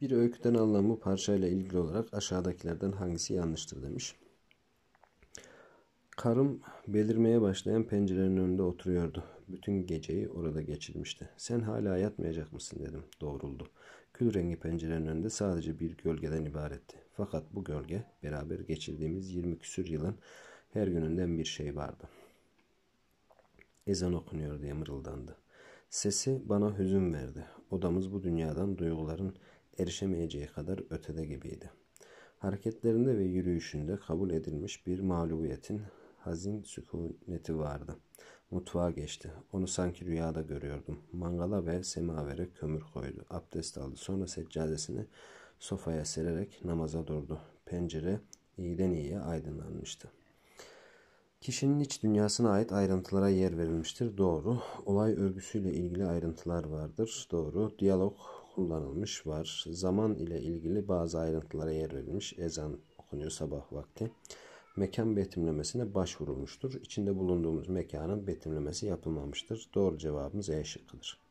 Bir öyküden alınan bu parçayla ilgili olarak aşağıdakilerden hangisi yanlıştır demiş. Karım belirmeye başlayan pencerenin önünde oturuyordu. Bütün geceyi orada geçirmişti. Sen hala yatmayacak mısın dedim. Doğruldu. Kül rengi pencerenin önünde sadece bir gölgeden ibaretti. Fakat bu gölge beraber geçirdiğimiz 20 küsür yılın her gününden bir şey vardı. Ezan okunuyor diye mırıldandı. Sesi bana hüzün verdi. Odamız bu dünyadan duyguların erişemeyeceği kadar ötede gibiydi. Hareketlerinde ve yürüyüşünde kabul edilmiş bir mağlubiyetin hazin sükuneti vardı. Mutfağa geçti. Onu sanki rüyada görüyordum. Mangala ve semavere kömür koydu. Abdest aldı. Sonra seccadesini sofaya sererek namaza durdu. Pencere iyiden iyiye aydınlanmıştı. Kişinin iç dünyasına ait ayrıntılara yer verilmiştir. Doğru. Olay örgüsüyle ilgili ayrıntılar vardır. Doğru. Diyalog kullanılmış var. Zaman ile ilgili bazı ayrıntılara yer verilmiş. Ezan okunuyor sabah vakti. Mekan betimlemesine başvurulmuştur. İçinde bulunduğumuz mekanın betimlemesi yapılmamıştır. Doğru cevabımız E şıkkıdır.